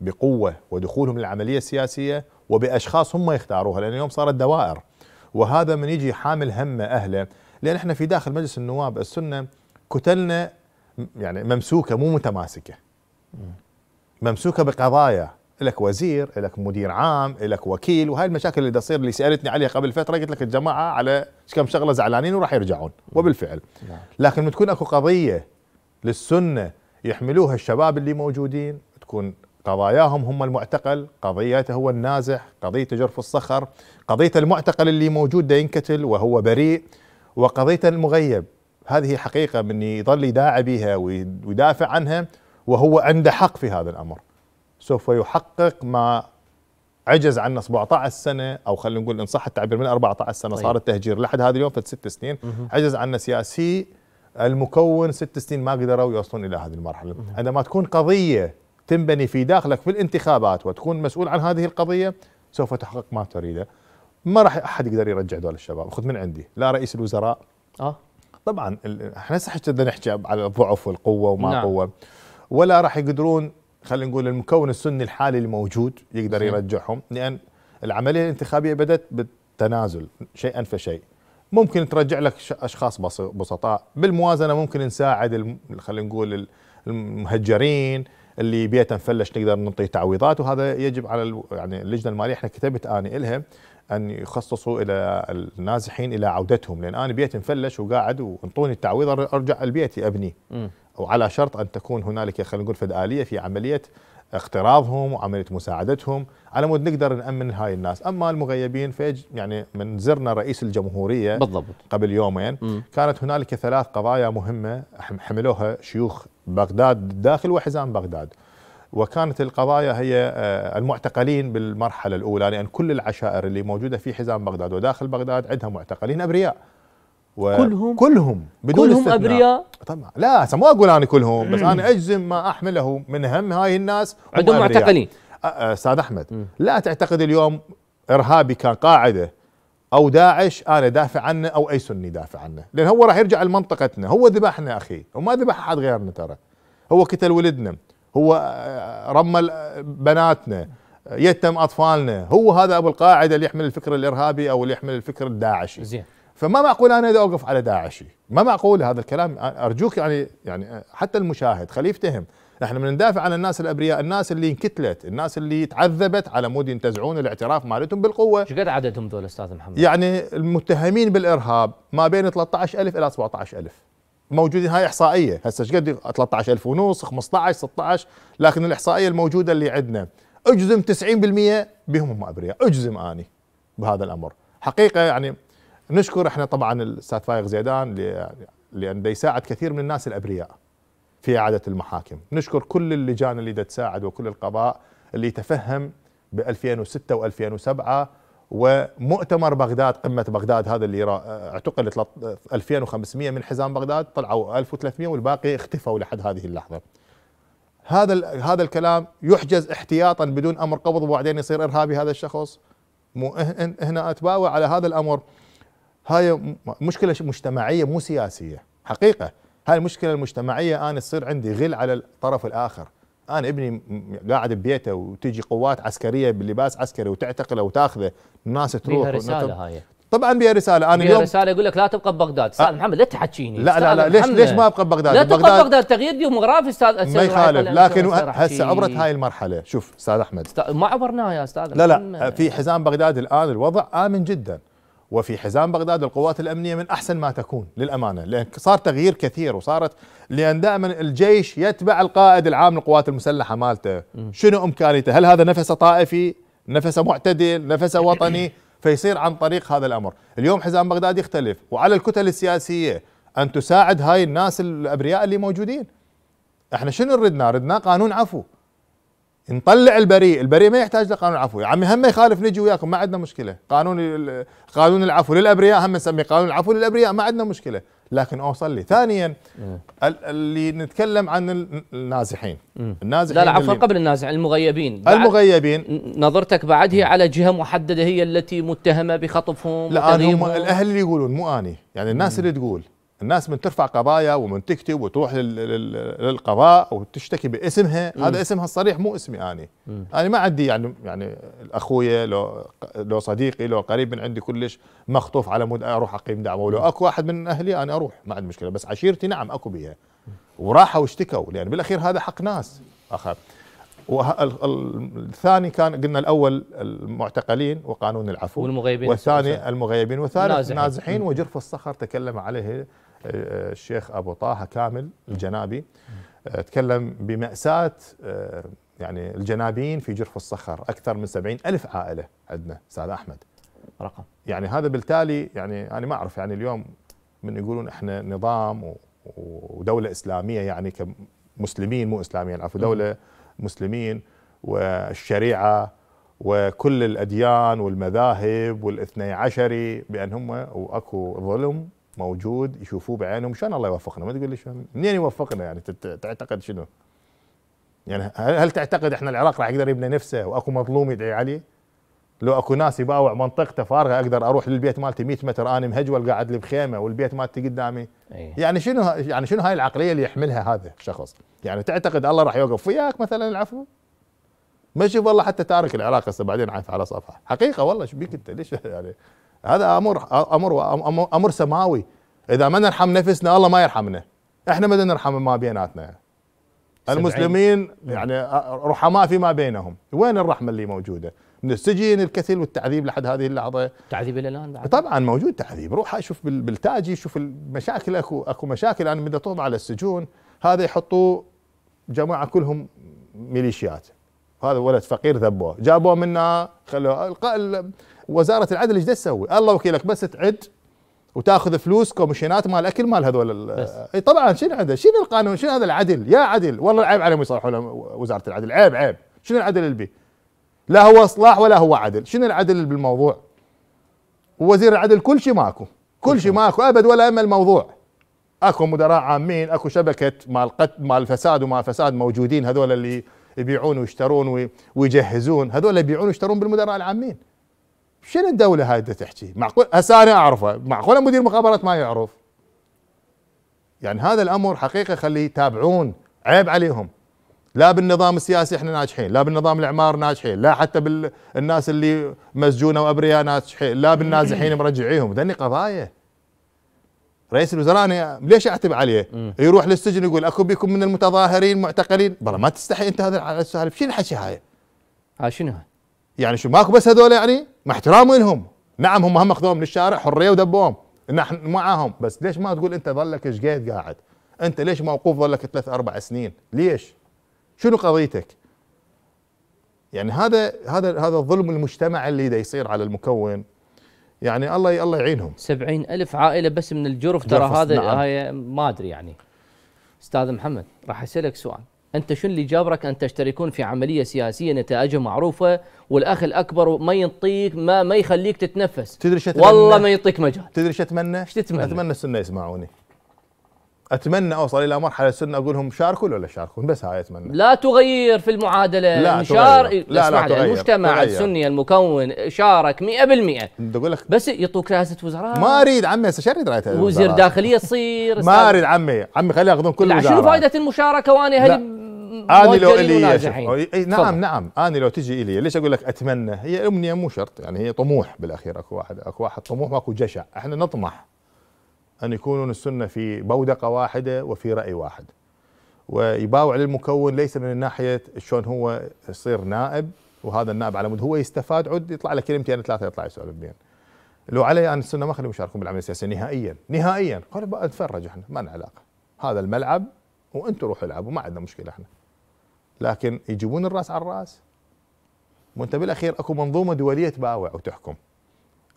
بقوة ودخولهم للعملية السياسية وبأشخاص هم يختاروها لأن اليوم صارت دوائر وهذا من يجي حامل همه أهله لان احنا في داخل مجلس النواب السنه كتلنا يعني ممسوكه مو متماسكه ممسوكه بقضايا لك وزير لك مدير عام لك وكيل وهاي المشاكل اللي تصير اللي سالتني عليها قبل فتره قلت لك الجماعه على كم شغله زعلانين وراح يرجعون وبالفعل نعم. لكن لما تكون اكو قضيه للسنه يحملوها الشباب اللي موجودين تكون قضاياهم هم المعتقل قضيته هو النازح قضيته جرف الصخر قضية المعتقل اللي موجود ده ينكتل وهو بريء وقضية المغيب هذه حقيقة من يظل يداعي بها ويدافع عنها وهو عنده حق في هذا الأمر سوف يحقق ما عجز عنه 17 سنة أو خلينا نقول إن صح التعبير من 14 سنة طيب. صار التهجير لحد هذا اليوم فد ست سنين عجز عنه سياسي المكون ست سنين ما قدروا يوصلون إلى هذه المرحلة عندما تكون قضية تنبني في داخلك في الانتخابات وتكون مسؤول عن هذه القضية سوف تحقق ما تريده ما راح احد يقدر يرجع دول الشباب خذ من عندي لا رئيس الوزراء اه طبعا احنا هسه بدنا نحكي على الضعف والقوه وما نعم. قوه ولا راح يقدرون خلينا نقول المكون السني الحالي الموجود يقدر يقدر نعم. يرجعهم لان العمليه الانتخابيه بدات بالتنازل شيئا فشيء ممكن ترجع لك اشخاص بسطاء بالموازنه ممكن نساعد خلينا نقول المهجرين اللي بيته مفلش نقدر نعطيه تعويضات وهذا يجب على يعني اللجنه الماليه احنا كتبت اني الها ان يخصصوا الى النازحين الى عودتهم لان انا بيتي مفلش وقاعد وانطوني التعويض ارجع لبيتي ابني وعلى شرط ان تكون هنالك خلينا نقول فد اليه في عمليه اقتراضهم وعمليه مساعدتهم على مود نقدر نامن هاي الناس، اما المغيبين فيج يعني من زرنا رئيس الجمهوريه بالضبط قبل يومين م. كانت هنالك ثلاث قضايا مهمه حملوها شيوخ بغداد الداخل وحزام بغداد. وكانت القضايا هي آه، المعتقلين بالمرحلة الأولى لأن كل العشائر اللي موجودة في حزام بغداد وداخل بغداد عندها معتقلين أبرياء كلهم كلهم بدون كلهم استثناء. ابرياء طبعا لا ما اقول انا كلهم بس انا اجزم ما احمله من هم هاي الناس عندهم معتقلين استاذ احمد مم. لا تعتقد اليوم ارهابي كان قاعده او داعش انا دافع عنه او اي سني دافع عنه لان هو راح يرجع لمنطقتنا هو ذبحنا اخي وما ذبح احد غيرنا ترى هو قتل ولدنا هو آه، رمى آه، بناتنا آه، يتم اطفالنا هو هذا ابو القاعده اللي يحمل الفكر الارهابي او اللي يحمل الفكر الداعشي زين فما معقول انا اذا اوقف على داعشي ما معقول هذا الكلام ارجوك يعني يعني حتى المشاهد خليه يفتهم احنا من ندافع عن الناس الابرياء الناس اللي انكتلت الناس اللي تعذبت على مود ينتزعون الاعتراف مالتهم بالقوه شقد عددهم دول استاذ محمد يعني المتهمين بالارهاب ما بين 13000 الى 17000 موجودين هاي احصائيه هسه ايش قد 13000 ونص 15 16 لكن الاحصائيه الموجوده اللي عندنا اجزم 90% بهم هم ابرياء اجزم اني بهذا الامر حقيقه يعني نشكر احنا طبعا الاستاذ فايق زيدان لان يساعد كثير من الناس الابرياء في اعاده المحاكم نشكر كل اللجان اللي تساعد وكل القضاء اللي تفهم ب 2006 و2007 ومؤتمر بغداد قمة بغداد هذا اللي اعتقل 2500 من حزام بغداد طلعوا 1300 والباقي اختفوا لحد هذه اللحظة هذا هذا الكلام يحجز احتياطا بدون امر قبض وبعدين يصير ارهابي هذا الشخص مو إه-، هنا اتباوع على هذا الامر هاي مشكله مجتمعيه مو سياسيه حقيقه هاي المشكله المجتمعيه انا تصير عندي غل على الطرف الاخر انا ابني قاعد ببيته وتجي قوات عسكريه بلباس عسكري وتعتقله وتاخذه الناس تروح بيها رساله هاي طبعا بها رساله انا اليوم رساله يقول لك لا تبقى ببغداد استاذ أه محمد لا تحكيني لا لا لا ليش ليش ما ابقى ببغداد لا تبقى ببغداد تغيير ديموغرافي استاذ ما يخالف لكن هسه عبرت هاي المرحله شوف استاذ احمد ما عبرناها يا استاذ لا لا في حزام بغداد الان الوضع امن جدا وفي حزام بغداد القوات الأمنية من أحسن ما تكون للأمانة لأن صار تغيير كثير وصارت لأن دائما الجيش يتبع القائد العام للقوات المسلحة مالته شنو إمكانيته هل هذا نفسه طائفي نفسه معتدل نفسه وطني فيصير عن طريق هذا الأمر اليوم حزام بغداد يختلف وعلى الكتل السياسية أن تساعد هاي الناس الأبرياء اللي موجودين احنا شنو ردنا ردنا قانون عفو نطلع البريء، البريء ما يحتاج لقانون العفو يا عمي هم يخالف نجي وياكم ما عندنا مشكله، قانون قانون العفو للابرياء هم نسميه قانون العفو للابرياء ما عندنا مشكله، لكن اوصل لي، ثانيا اللي نتكلم عن النازحين، النازحين لا لا عفوا قبل النازحين المغيبين المغيبين نظرتك بعد هي على جهه محدده هي التي متهمه بخطفهم لا انا هم الاهل اللي يقولون مو اني، يعني الناس اللي تقول الناس من ترفع قضايا ومن تكتب وتروح للقضاء وتشتكي باسمها م. هذا اسمها الصريح مو اسمي اني م. انا ما عندي يعني يعني اخويا لو لو صديقي لو قريب من عندي كلش مخطوف على مود اروح اقيم دعوه ولو اكو واحد من اهلي انا اروح ما عندي مشكله بس عشيرتي نعم اكو بيها وراحوا واشتكوا لان بالاخير هذا حق ناس اخر والثاني كان قلنا الاول المعتقلين وقانون العفو والمغيبين والثاني المغيبين والثالث النازحين وجرف الصخر تكلم عليه الشيخ ابو طه كامل الجنابي آه، تكلم بمأساة آه، يعني الجنابيين في جرف الصخر أكثر من سبعين ألف عائلة عندنا أستاذ أحمد رقم يعني هذا بالتالي يعني أنا ما أعرف يعني اليوم من يقولون إحنا نظام ودولة إسلامية يعني كمسلمين مو إسلاميين عفوا دولة مسلمين والشريعة وكل الأديان والمذاهب والاثني عشري بأن هم وأكو ظلم موجود يشوفوه بعينهم شلون الله يوفقنا ما تقول لي شلون منين يوفقنا يعني تعتقد شنو؟ يعني هل تعتقد احنا العراق راح يقدر يبني نفسه واكو مظلوم يدعي عليه؟ لو اكو ناس يباوع منطقته فارغه اقدر اروح للبيت مالتي 100 متر انا مهجول قاعد لي بخيمه والبيت مالتي قدامي أيه. يعني شنو يعني شنو هاي العقليه اللي يحملها هذا الشخص؟ يعني تعتقد الله راح يوقف وياك مثلا العفو؟ ما يشوف والله حتى تارك العراق هسه بعدين عايف على صفحه حقيقه والله ايش بيك انت ليش يعني هذا امر امر امر سماوي اذا ما نرحم نفسنا الله ما يرحمنا احنا ما نرحم ما بيناتنا يعني. المسلمين يعني رحماء فيما بينهم وين الرحمه اللي موجوده من السجن الكثير والتعذيب لحد هذه اللحظه تعذيب الى الان بعد. طبعا موجود تعذيب روح شوف بالتاجي شوف المشاكل اكو اكو مشاكل انا بدي اطوف على السجون هذا يحطوا جماعه كلهم ميليشيات هذا ولد فقير ذبوه جابوه منا خلوه وزاره العدل ايش تسوي؟ الله وكيلك بس تعد وتاخذ فلوس كوميشنات مال اكل مال هذول اي طبعا شنو هذا؟ شنو القانون؟ شنو هذا العدل؟ يا عدل والله العيب عليهم يصلحوا لهم وزاره العدل عيب عيب شنو العدل اللي بيه؟ لا هو اصلاح ولا هو عدل، شنو العدل اللي بالموضوع؟ ووزير العدل كل شيء ماكو، كل شيء ماكو ابد ولا اما الموضوع. اكو مدراء عامين، اكو شبكه مال قتل مال فساد وما فساد موجودين هذول اللي يبيعون ويشترون ويجهزون هذول يبيعون ويشترون بالمدراء العامين شنو الدولة هاي تحكي معقول هسه انا اعرفه معقول مدير مخابرات ما يعرف يعني هذا الامر حقيقة خليه يتابعون عيب عليهم لا بالنظام السياسي احنا ناجحين لا بالنظام الاعمار ناجحين لا حتى بالناس اللي مسجونه وابرياء ناجحين لا بالنازحين مرجعيهم ذني قضايا رئيس الوزراء انا ليش اعتب عليه؟ مم. يروح للسجن يقول اكو بيكم من المتظاهرين معتقلين، برا ما تستحي انت هذا السالفه، شنو الحكي هاي؟ هاي شنو هاي؟ يعني شو ماكو بس هذول يعني؟ مع احترامي لهم، نعم هم هم اخذوهم من الشارع حريه ودبوهم، نحن معاهم، بس ليش ما تقول انت ظلك ايش قاعد قاعد؟ انت ليش موقوف ظلك ثلاث اربع سنين؟ ليش؟ شنو قضيتك؟ يعني هذا هذا هذا الظلم المجتمعي اللي دا يصير على المكون يعني الله الله يعينهم سبعين ألف عائلة بس من الجرف ترى هذا نعم. ما أدري يعني أستاذ محمد راح أسألك سؤال أنت شنو اللي جابرك أن تشتركون في عملية سياسية نتائجها معروفة والأخ الأكبر ما ينطيك ما ما يخليك تتنفس تدري والله ما يعطيك مجال تدري شو أتمنى؟ شو تتمنى؟ أتمنى السنة يسمعوني اتمنى اوصل الى مرحله السنه اقول لهم شاركوا ولا شاركون بس هاي اتمنى لا تغير في المعادله لا شار... تغير. إيه، لا, لا تغير. المجتمع تغير. السني المكون شارك 100% بقول لك بس يعطوك رئاسه وزراء ما اريد عمي هسه اريد رئاسه وزير داخليه تصير ما اريد عمي عمي خلي ياخذون كل لا شنو فائده المشاركه وانا هل انا لو الي نعم نعم انا لو تجي الي ليش اقول لك اتمنى هي امنيه مو شرط يعني هي طموح بالاخير اكو واحد اكو واحد طموح واكو جشع احنا نطمح أن يكونون السنة في بودقة واحدة وفي رأي واحد ويباوع للمكون ليس من الناحية شلون هو يصير نائب وهذا النائب على مود هو يستفاد عد يطلع له كلمتين يعني ثلاثة يطلع يسولف بين لو علي أن السنة ما خليهم يشاركون بالعمل السياسي نهائيا نهائيا قالوا أتفرج احنا ما لنا علاقة هذا الملعب وانتم روحوا العبوا ما عندنا مشكلة احنا لكن يجيبون الراس على الراس وانت بالاخير اكو منظومه دوليه تباوع وتحكم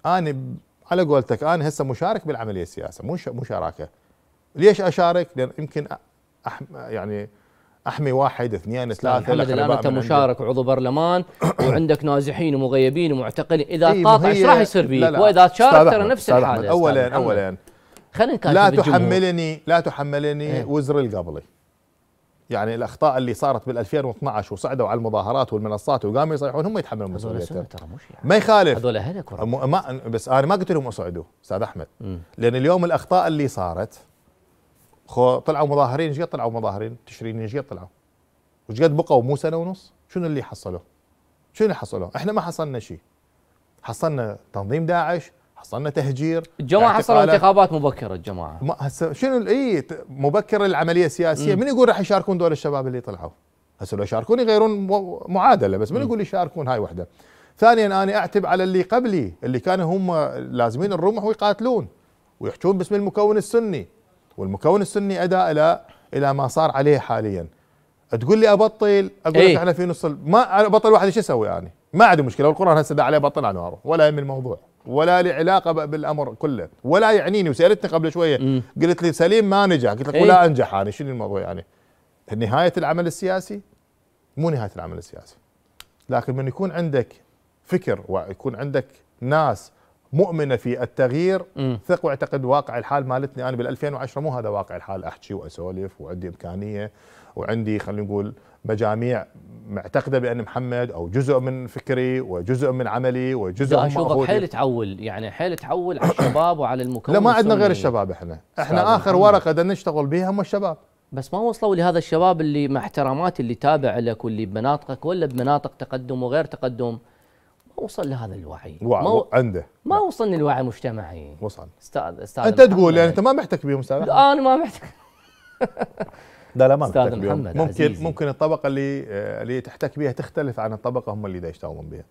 انا على قولتك انا هسه مشارك بالعمليه السياسيه مو مشاركه ليش اشارك؟ لان يمكن أحم يعني احمي واحد اثنين ثلاثه محمد الان انت مشارك وعضو برلمان وعندك نازحين ومغيبين ومعتقلين اذا إيه قاطع ايش راح يصير بيك؟ واذا تشارك ترى نفس الحاله اولا اولا خلينا لا تحملني لا تحملني ايه؟ وزر القبلي يعني الاخطاء اللي صارت بال 2012 وصعدوا على المظاهرات والمنصات وقاموا يصيحون هم يتحملون مسؤوليتهم ترى مش يعني ما يخالف هذول اهلك ما بس انا ما قلت لهم اصعدوا استاذ احمد م. لان اليوم الاخطاء اللي صارت خو طلعوا مظاهرين ايش طلعوا مظاهرين تشرين ايش طلعوا وش قد بقوا مو سنه ونص شنو اللي حصلوا؟ شنو اللي حصلوا؟ احنا ما حصلنا شيء حصلنا تنظيم داعش حصلنا تهجير الجماعه حصلوا انتخابات مبكره الجماعه ما هسه شنو اي مبكر العمليه السياسيه من يقول راح يشاركون دول الشباب اللي طلعوا هسه لو يشاركون يغيرون معادله بس من يقول يشاركون هاي وحده ثانيا انا اعتب على اللي قبلي اللي كانوا هم لازمين الرمح ويقاتلون ويحجون باسم المكون السني والمكون السني ادى الى الى ما صار عليه حاليا تقول لي ابطل اقول لك احنا في نص ما ابطل واحد شو اسوي يعني ما عندي مشكله والقران هسه عليه بطل انا ولا يهم الموضوع ولا لي علاقه بالامر كله ولا يعنيني وسالتني قبل شويه م. قلت لي سليم ما نجح قلت لك إيه؟ ولا انجح انا شنو الموضوع يعني نهايه العمل السياسي مو نهايه العمل السياسي لكن من يكون عندك فكر ويكون عندك ناس مؤمنه في التغيير م. ثق واعتقد واقع الحال مالتني انا بال 2010 مو هذا واقع الحال احكي واسولف وعندي امكانيه وعندي خلينا نقول مجاميع معتقده بان محمد او جزء من فكري وجزء من عملي وجزء من اشوفك حيل تعول يعني حيل تعول على الشباب وعلى المكون لا ما عندنا غير الشباب احنا احنا اخر محمد. ورقه بدنا نشتغل بها هم الشباب بس ما وصلوا لهذا الشباب اللي مع احترامات اللي تابع لك واللي بمناطقك ولا بمناطق تقدم وغير تقدم ما وصل لهذا الوعي وعي ما و... عنده ما وصلني الوعي المجتمعي وصل استاذ استاذ انت تقول يعني انت ما محتك بهم استاذ انا ما محتك لا ما لمامتك ممكن عزيزي. ممكن الطبقه اللي اللي تحتك بها تختلف عن الطبقه هم اللي دا يشتغلون بها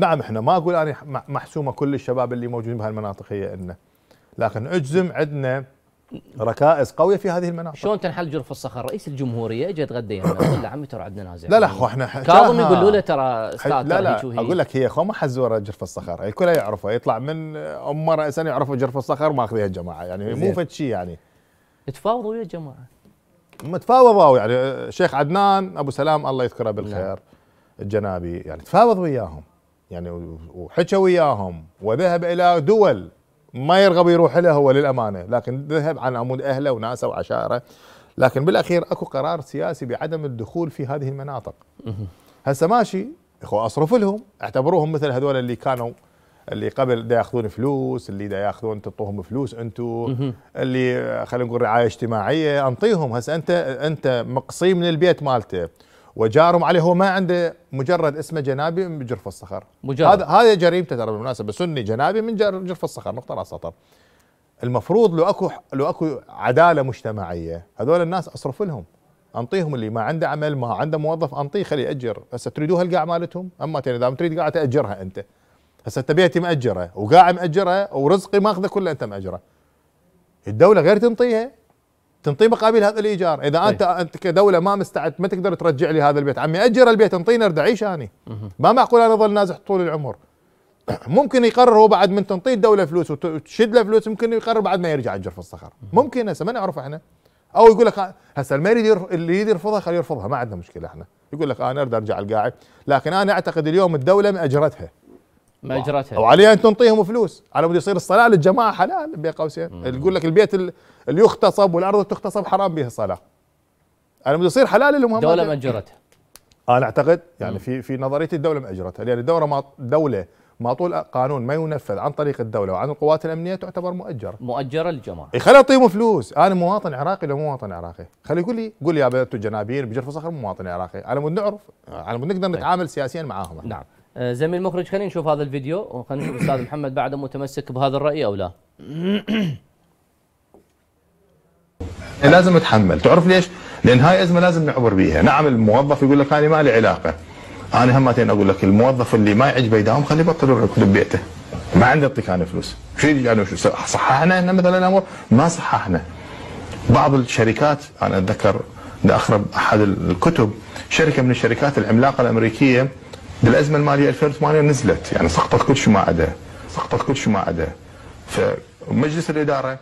نعم احنا ما اقول انا محسومه كل الشباب اللي موجودين بهالمناطق هي انه لكن اجزم عندنا ركائز قويه في هذه المناطق شلون تنحل جرف الصخر رئيس الجمهوريه اجى يتغدى يمنا يقول له عمي ترى عندنا نازع لا لا اخو احنا كاظم يقولوا له ترى استاذ لا لا اقول لك هي اخو ما حزوره جرف الصخر الكل يعرفه يطلع من امه رئيسا يعرفوا جرف الصخر اخذها الجماعه يعني مو فد شيء يعني تفاوضوا ويا الجماعه متفاوضوا يعني الشيخ عدنان ابو سلام الله يذكره بالخير لا. نعم. الجنابي يعني تفاوض وياهم يعني وحكى وياهم وذهب الى دول ما يرغب يروح لها هو للامانه لكن ذهب عن عمود اهله وناسه وعشائره لكن بالاخير اكو قرار سياسي بعدم الدخول في هذه المناطق هسه ماشي اخو اصرف لهم اعتبروهم مثل هذول اللي كانوا اللي قبل دا ياخذون فلوس اللي دا ياخذون تعطوهم فلوس انتم اللي خلينا نقول رعايه اجتماعيه انطيهم هسه انت انت مقصي من البيت مالته وجارهم عليه هو ما عنده مجرد اسمه جنابي من جرف الصخر هذا هذا جريمته ترى بالمناسبه سني جنابي من جرف الصخر نقطه راس سطر المفروض لو اكو لو اكو عداله مجتمعيه هذول الناس اصرف لهم انطيهم اللي ما عنده عمل ما عنده موظف انطيه خليه ياجر هسه تريدوها القاع مالتهم اما اذا ما تريد قاعه تاجرها انت هسه انت بيتي ماجره وقاع ماجره ورزقي ماخذه كله انت ماجره الدوله غير تنطيها تنطيه مقابل هذا الايجار اذا طيب. انت أيه. انت كدوله ما مستعد ما تقدر ترجع لي هذا البيت عمي اجر البيت انطيني ارد اعيش اني ما معقول انا اظل نازح طول العمر ممكن يقرر هو بعد من تنطيه الدوله فلوس وتشد له فلوس ممكن يقرر بعد ما يرجع اجر في الصخر ممكن هسه ما نعرف احنا او يقول لك هسه ما يريد اللي يريد يرفضها خليه يرفضها ما عندنا مشكله احنا يقول لك انا ارد ارجع القاعد لكن انا اعتقد اليوم الدوله ماجرتها ما اجرتها او عليها ان تنطيهم فلوس على مود يصير الصلاه للجماعه حلال بين قوسين يقول لك البيت اللي يغتصب والارض تغتصب حرام بها الصلاه على مود يصير حلال لهم الدوله ما اجرتها انا اعتقد يعني في في نظريتي الدوله ما اجرتها لان الدوله ما دوله ما طول قانون ما ينفذ عن طريق الدوله وعن القوات الامنيه تعتبر مؤجره مؤجره للجماعه إيه، خلي اعطيهم فلوس انا مواطن عراقي لو مواطن عراقي خلي يقول لي قول لي يا بنت الجنابين بجرف صخر مواطن عراقي على مود نعرف على مود نقدر طيب. نتعامل سياسيا معاهم نعم آه، زميل المخرج خلينا نشوف هذا الفيديو وخلينا نشوف استاذ محمد بعده متمسك بهذا الراي او لا إيه، لازم اتحمل تعرف ليش لان هاي ازمه لازم نعبر بيها نعم الموظف يقول لك انا ما لي علاقه انا همتين اقول لك الموظف اللي ما يعجبه يداوم خليه يبطل يركض ببيته ما عندي اعطيك انا فلوس شو يعني شو صححنا احنا مثلا الامور ما صححنا بعض الشركات انا اتذكر لاخرب احد الكتب شركه من الشركات العملاقه الامريكيه بالازمه الماليه 2008 نزلت يعني سقطت كل شيء ما عدا سقطت كل شيء ما عدا فمجلس الاداره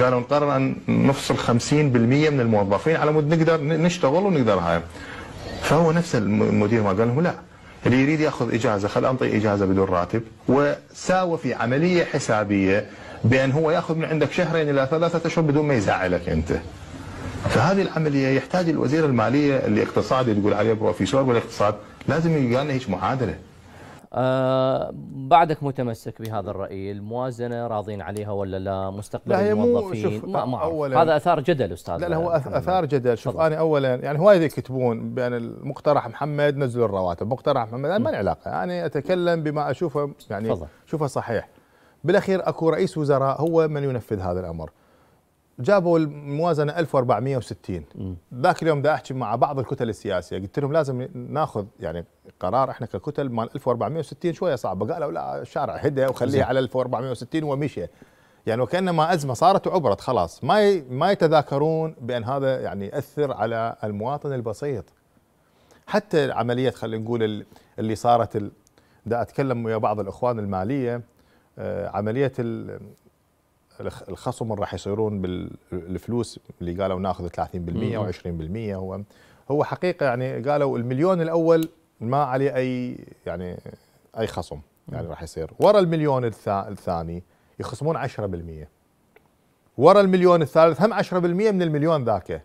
قالوا نقرر ان نفصل 50% من الموظفين على مود نقدر نشتغل ونقدر هاي فهو نفس المدير ما قال لهم لا اللي يريد ياخذ اجازه خل انطي اجازه بدون راتب وساوى في عمليه حسابيه بان هو ياخذ من عندك شهرين الى ثلاثه اشهر بدون ما يزعلك انت. فهذه العمليه يحتاج الوزير الماليه الاقتصادي تقول عليه بروفيسور بالاقتصاد لازم يلقى لنا هيك معادله آه بعدك متمسك بهذا الراي الموازنه راضين عليها ولا لا مستقبل لا الموظفين ما ما أولاً هذا اثار جدل استاذ لا لا هو اثار جدل شوف انا اولا يعني هواي يكتبون بان المقترح محمد نزلوا الرواتب مقترح محمد انا ما لي علاقه انا يعني اتكلم بما اشوفه يعني شوفه صحيح بالاخير اكو رئيس وزراء هو من ينفذ هذا الامر جابوا الموازنه 1460 ذاك اليوم بدي احكي مع بعض الكتل السياسيه قلت لهم لازم ناخذ يعني قرار احنا ككتل مال 1460 شويه صعبه قالوا لا الشارع هدى وخليه على 1460 ومشي يعني وكانما ازمه صارت وعبرت خلاص ما ما يتذاكرون بان هذا يعني ياثر على المواطن البسيط حتى عمليه خلينا نقول اللي صارت ال... دا اتكلم ويا بعض الاخوان الماليه آه، عمليه الخصم راح يصيرون بالفلوس اللي قالوا ناخذ 30% و20% هو هو حقيقه يعني قالوا المليون الاول ما عليه اي يعني اي خصم يعني راح يصير ورا المليون الثاني يخصمون 10% ورا المليون الثالث هم 10% من المليون ذاك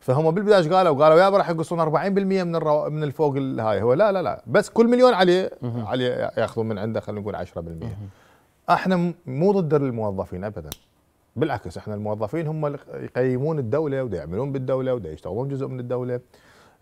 فهم بالبدايه قالوا قالوا يابا راح يقصون 40% من الرو... من الفوق هاي هو لا لا لا بس كل مليون عليه عليه ياخذون من عنده خلينا نقول 10% احنا مو ضد الموظفين ابدا بالعكس احنا الموظفين هم اللي يقيمون الدوله ودا يعملون بالدوله ودا يشتغلون جزء من الدوله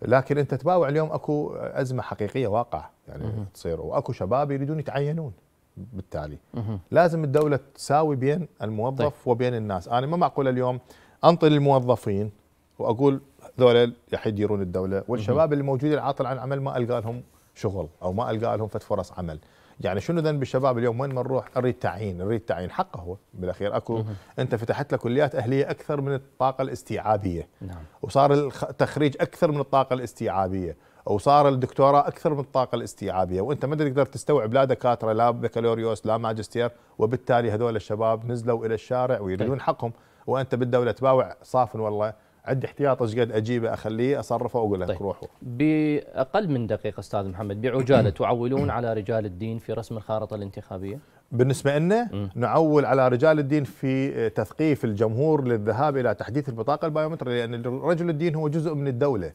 لكن انت تباوع اليوم اكو ازمه حقيقيه واقع يعني مه. تصير واكو شباب يريدون يتعينون بالتالي مه. لازم الدوله تساوي بين الموظف طيب. وبين الناس انا ما معقول اليوم انطي للموظفين واقول ذولا يديرون الدوله والشباب اللي موجودين عاطل عن عمل ما القى لهم شغل او ما القى لهم فت فرص عمل يعني شنو ذنب الشباب اليوم وين ما نروح نريد تعيين نريد تعيين حقه هو بالاخير اكو انت فتحت له كليات اهليه اكثر من الطاقه الاستيعابيه نعم. وصار التخريج اكثر من الطاقه الاستيعابيه وصار الدكتوراه اكثر من الطاقه الاستيعابيه وانت ما تقدر تستوعب لا دكاتره لا بكالوريوس لا ماجستير وبالتالي هذول الشباب نزلوا الى الشارع ويريدون طيب. حقهم وانت بالدوله تباوع صافن والله عندي احتياط ايش قد اجيبه اخليه اصرفه واقول لك طيب. روحوا باقل من دقيقه استاذ محمد بعجاله تعولون على رجال الدين في رسم الخارطه الانتخابيه بالنسبه لنا نعول على رجال الدين في تثقيف الجمهور للذهاب الى تحديث البطاقه البيومتريه لان رجل الدين هو جزء من الدوله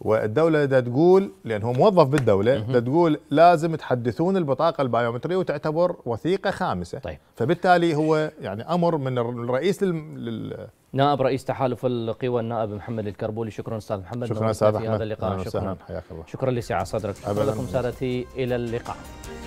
والدوله دا تقول لان هو موظف بالدوله دا تقول لازم تحدثون البطاقه البيومتريه وتعتبر وثيقه خامسه طيب. فبالتالي هو يعني امر من الرئيس لل نائب رئيس تحالف القوى النائب محمد الكربولي شكرا استاذ محمد شكرا استاذ احمد هذا اللقاء شكرا حياك الله شكرا لسعه صدرك شكرا لكم سادتي الى اللقاء